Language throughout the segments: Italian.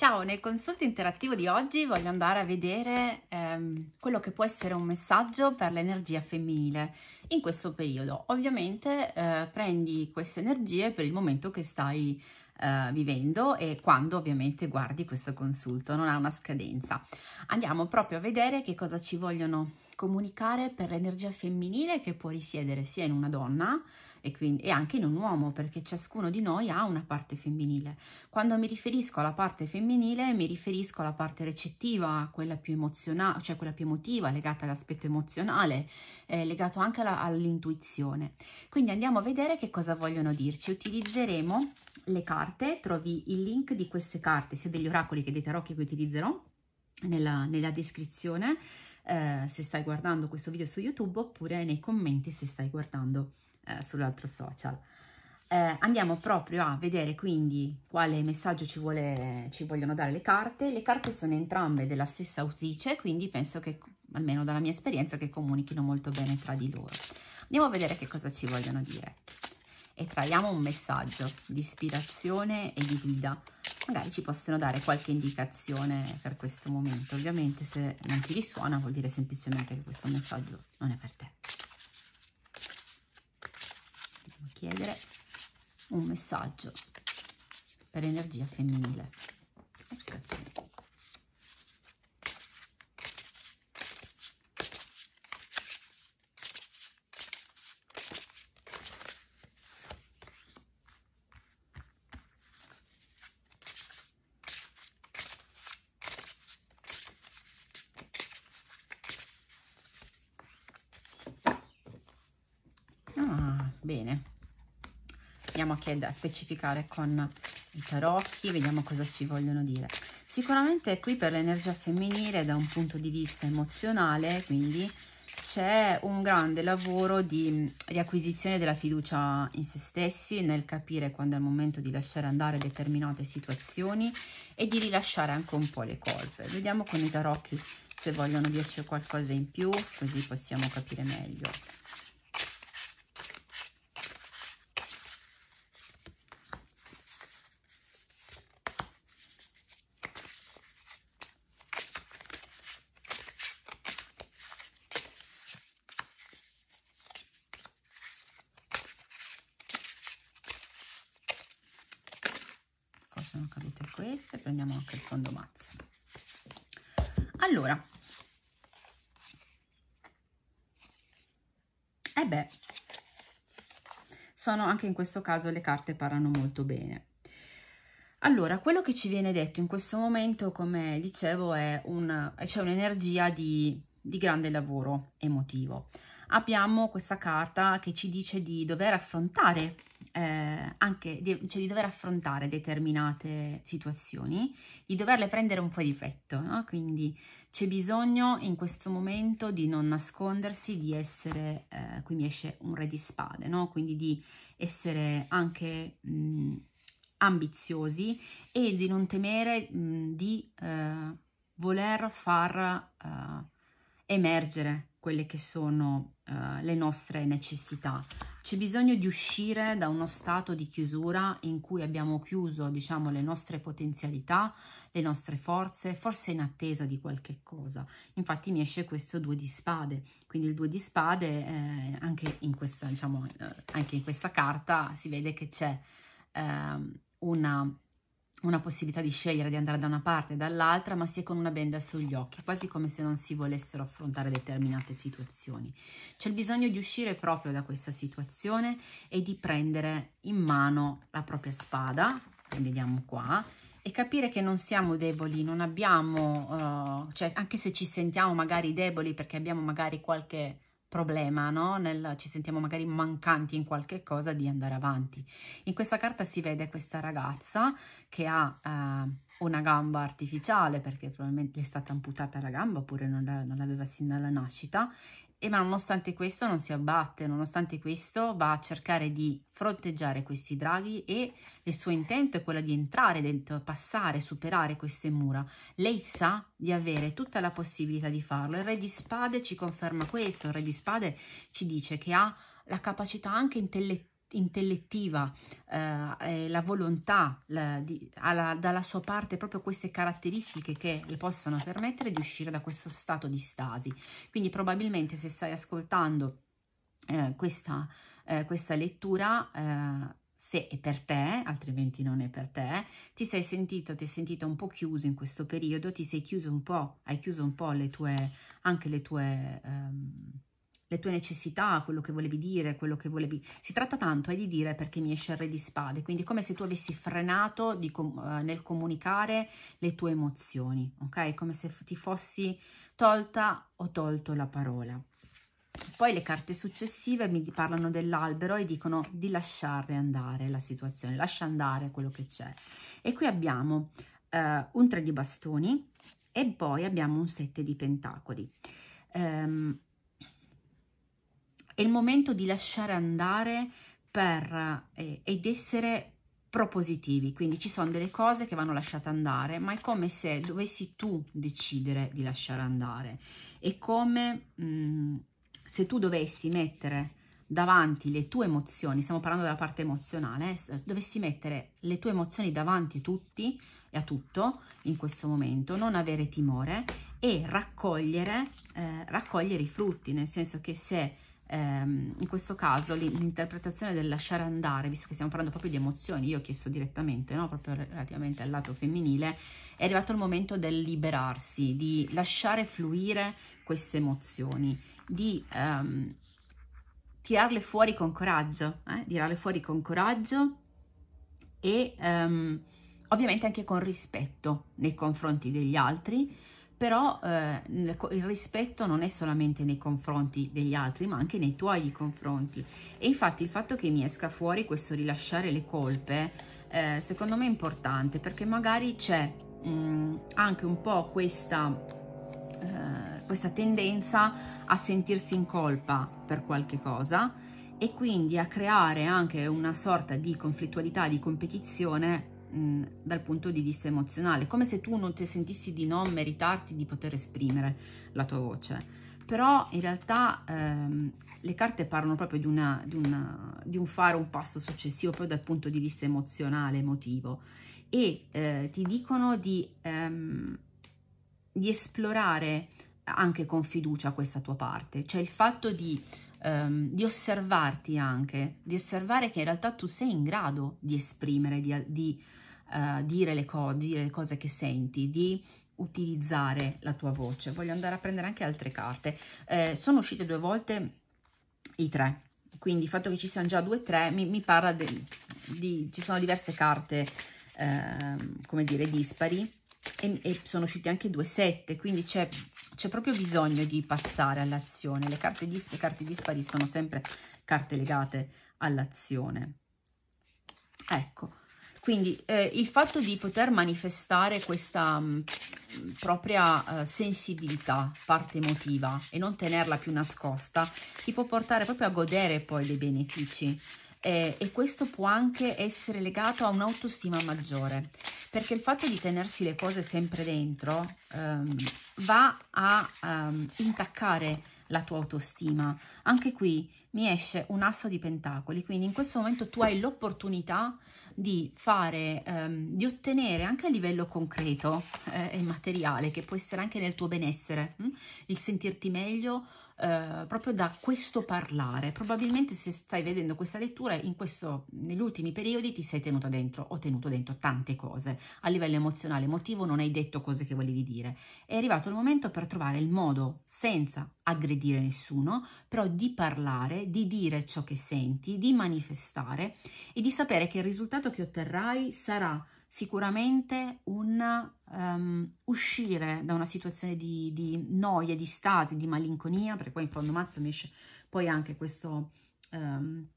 Ciao, nel consulto interattivo di oggi voglio andare a vedere ehm, quello che può essere un messaggio per l'energia femminile in questo periodo. Ovviamente eh, prendi queste energie per il momento che stai eh, vivendo e quando ovviamente guardi questo consulto, non ha una scadenza. Andiamo proprio a vedere che cosa ci vogliono comunicare per l'energia femminile che può risiedere sia in una donna e, quindi, e anche in un uomo, perché ciascuno di noi ha una parte femminile. Quando mi riferisco alla parte femminile, mi riferisco alla parte recettiva, quella più emozionale, cioè quella più emotiva, legata all'aspetto emozionale, eh, legato anche all'intuizione. quindi andiamo a vedere che cosa vogliono dirci. Utilizzeremo le carte, trovi il link di queste carte, sia degli oracoli che dei tarocchi che utilizzerò nella, nella descrizione eh, se stai guardando questo video su YouTube oppure nei commenti se stai guardando eh, sull'altro social. Eh, andiamo proprio a vedere quindi quale messaggio ci, vuole, ci vogliono dare le carte. Le carte sono entrambe della stessa autrice, quindi penso che, almeno dalla mia esperienza, che comunichino molto bene tra di loro. Andiamo a vedere che cosa ci vogliono dire. E traiamo un messaggio di ispirazione e di guida magari ci possono dare qualche indicazione per questo momento. Ovviamente se non ti risuona vuol dire semplicemente che questo messaggio non è per te. Andiamo a chiedere un messaggio per energia femminile. Eccoci. bene andiamo anche a specificare con i tarocchi vediamo cosa ci vogliono dire sicuramente qui per l'energia femminile da un punto di vista emozionale quindi c'è un grande lavoro di riacquisizione della fiducia in se stessi, nel capire quando è il momento di lasciare andare determinate situazioni e di rilasciare anche un po' le colpe. Vediamo con i tarocchi se vogliono dirci qualcosa in più, così possiamo capire meglio. cadute queste prendiamo anche il fondo mazzo allora e eh beh sono anche in questo caso le carte parano molto bene allora, quello che ci viene detto in questo momento, come dicevo, è un, c'è un'energia di, di grande lavoro emotivo abbiamo questa carta che ci dice di dover affrontare eh, anche di, cioè di dover affrontare determinate situazioni, di doverle prendere un po' di petto, no? quindi c'è bisogno in questo momento di non nascondersi, di essere, eh, qui mi esce un re di spade, no? quindi di essere anche mh, mm, ambiziosi e di non temere mh, mm, di eh, voler far eh, emergere quelle che sono uh, le nostre necessità. C'è bisogno di uscire da uno stato di chiusura in cui abbiamo chiuso, diciamo, le nostre potenzialità, le nostre forze, forse in attesa di qualche cosa. Infatti mi esce questo due di spade, quindi il due di spade eh, anche, in questa, diciamo, eh, anche in questa carta si vede che c'è eh, una una possibilità di scegliere di andare da una parte e dall'altra, ma si è con una benda sugli occhi, quasi come se non si volessero affrontare determinate situazioni. C'è il bisogno di uscire proprio da questa situazione e di prendere in mano la propria spada, che vediamo qua, e capire che non siamo deboli, non abbiamo, uh, cioè anche se ci sentiamo magari deboli perché abbiamo magari qualche problema, no? Nel, ci sentiamo magari mancanti in qualche cosa di andare avanti. In questa carta si vede questa ragazza che ha eh, una gamba artificiale perché probabilmente è stata amputata la gamba oppure non, non l'aveva sin dalla nascita e ma nonostante questo non si abbatte, nonostante questo va a cercare di fronteggiare questi draghi e il suo intento è quello di entrare dentro, passare, superare queste mura. Lei sa di avere tutta la possibilità di farlo. Il re di spade ci conferma questo, il re di spade ci dice che ha la capacità anche intellettuale intellettiva, eh, la volontà la, di, alla, dalla sua parte proprio queste caratteristiche che le possano permettere di uscire da questo stato di stasi. Quindi probabilmente se stai ascoltando eh, questa, eh, questa, lettura eh, se è per te, altrimenti non è per te, ti sei sentito, ti è sentita un po' chiuso in questo periodo, ti sei chiuso un po', hai chiuso un po' le tue, anche le tue, ehm, le tue necessità, quello che volevi dire, quello che volevi... Si tratta tanto eh, di dire perché mi esce il re di spade, quindi come se tu avessi frenato di, uh, nel comunicare le tue emozioni, ok? Come se ti fossi tolta o tolto la parola. Poi le carte successive mi parlano dell'albero e dicono di lasciare andare la situazione, lascia andare quello che c'è. E qui abbiamo uh, un tre di bastoni e poi abbiamo un sette di pentacoli. Um, è il momento di lasciare andare per, eh, ed essere propositivi, quindi ci sono delle cose che vanno lasciate andare, ma è come se dovessi tu decidere di lasciare andare, è come mh, mm, se tu dovessi mettere davanti le tue emozioni, stiamo parlando della parte emozionale, eh, dovessi mettere le tue emozioni davanti a tutti e a tutto in questo momento, non avere timore e raccogliere, eh, raccogliere i frutti, nel senso che se ehm, in questo caso l'interpretazione del lasciare andare, visto che stiamo parlando proprio di emozioni, io ho chiesto direttamente, no? proprio relativamente al lato femminile, è arrivato il momento del liberarsi, di lasciare fluire queste emozioni, di ehm, tirarle fuori con coraggio, eh? tirarle fuori con coraggio e ehm, ovviamente anche con rispetto nei confronti degli altri, però eh, il rispetto non è solamente nei confronti degli altri ma anche nei tuoi confronti e infatti il fatto che mi esca fuori questo rilasciare le colpe eh, secondo me è importante perché magari c'è mm, anche un po' questa, eh, questa tendenza a sentirsi in colpa per qualche cosa e quindi a creare anche una sorta di conflittualità, di competizione dal punto di vista emozionale, come se tu non ti sentissi di non meritarti di poter esprimere la tua voce. Però in realtà ehm, le carte parlano proprio di, una, di, una, di, un fare un passo successivo proprio dal punto di vista emozionale, emotivo, e eh, ti dicono di, ehm, di esplorare anche con fiducia questa tua parte, cioè il fatto di um, di osservarti anche, di osservare che in realtà tu sei in grado di esprimere, di, di uh, dire, le dire le cose che senti, di utilizzare la tua voce. Voglio andare a prendere anche altre carte. Eh, sono uscite due volte i tre, quindi il fatto che ci siano già due tre mi, mi parla de, di... ci sono diverse carte, eh, come dire, dispari e, e sono uscite anche due sette, quindi c'è c'è proprio bisogno di passare all'azione. Le carte, le carte dispari sono sempre carte legate all'azione. Ecco, quindi eh, il fatto di poter manifestare questa mh, mm, propria eh, sensibilità, parte emotiva, e non tenerla più nascosta, ti può portare proprio a godere poi dei benefici eh, e questo può anche essere legato a un'autostima maggiore perché il fatto di tenersi le cose sempre dentro ehm, va a ehm, intaccare la tua autostima anche qui mi esce un asso di pentacoli quindi in questo momento tu hai l'opportunità di fare ehm, di ottenere anche a livello concreto eh, e materiale che può essere anche nel tuo benessere hm? il sentirti meglio eh, proprio da questo parlare. Probabilmente se stai vedendo questa lettura in questo, negli ultimi periodi ti sei tenuta dentro o tenuto dentro tante cose. A livello emozionale, emotivo non hai detto cose che volevi dire. È arrivato il momento per trovare il modo, senza aggredire nessuno, però di parlare, di dire ciò che senti, di manifestare e di sapere che il risultato che otterrai sarà sicuramente un um, uscire da una situazione di, di, noia, di stasi, di malinconia, perché poi in fondo mazzo mi esce poi anche questo, um,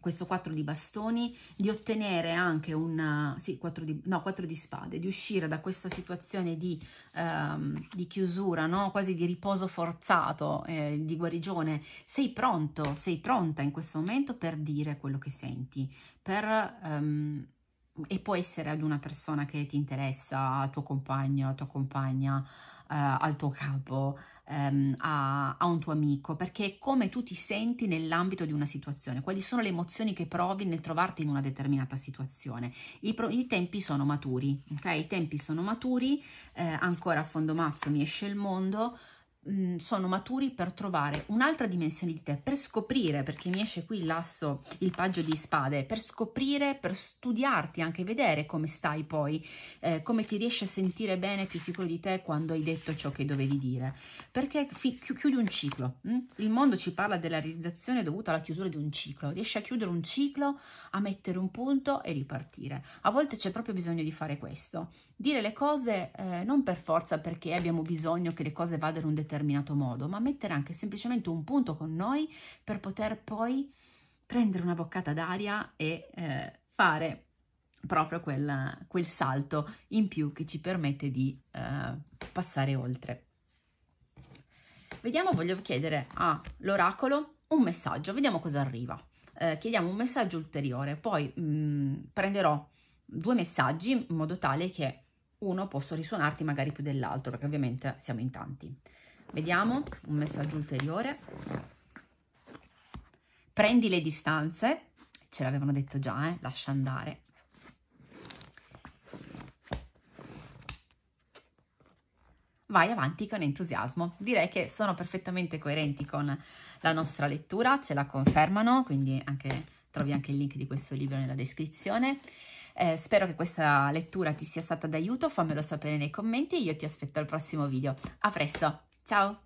questo 4 di bastoni, di ottenere anche un, sì, 4 di, no, 4 di spade, di uscire da questa situazione di, um, di chiusura, no? quasi di riposo forzato, eh, di guarigione. Sei pronto, sei pronta in questo momento per dire quello che senti, per e può essere ad una persona che ti interessa, a tuo compagno, a tua compagna, eh, al tuo capo, ehm, a, a, un tuo amico, perché è come tu ti senti nell'ambito di una situazione, quali sono le emozioni che provi nel trovarti in una determinata situazione. I, pro, i tempi sono maturi, ok? I tempi sono maturi, eh, ancora a fondo mazzo mi esce il mondo, Mm, sono maturi per trovare un'altra dimensione di te, per scoprire, perché mi esce qui il lasso, il paggio di spade, per scoprire, per studiarti, anche vedere come stai poi, eh, come ti riesci a sentire bene, più sicuro di te quando hai detto ciò che dovevi dire, perché chiudi un ciclo. Mh? Mm? Il mondo ci parla della realizzazione dovuta alla chiusura di un ciclo, riesci a chiudere un ciclo, a mettere un punto e ripartire. A volte c'è proprio bisogno di fare questo, dire le cose eh, non per forza perché abbiamo bisogno che le cose vadano in un determinato determinato modo, ma mettere anche semplicemente un punto con noi per poter poi prendere una boccata d'aria e eh, fare proprio quel, quel, salto in più che ci permette di eh, passare oltre. Vediamo, voglio chiedere all'oracolo un messaggio, vediamo cosa arriva. Eh, chiediamo un messaggio ulteriore, poi mh, mm, prenderò due messaggi in modo tale che uno possa risuonarti magari più dell'altro, perché ovviamente siamo in tanti. Vediamo un messaggio ulteriore. Prendi le distanze, ce l'avevano detto già, eh? lascia andare. vai avanti con entusiasmo. Direi che sono perfettamente coerenti con la nostra lettura, ce la confermano, quindi anche, trovi anche il link di questo libro nella descrizione. Eh, spero che questa lettura ti sia stata d'aiuto, fammelo sapere nei commenti e io ti aspetto al prossimo video. A presto! 加油！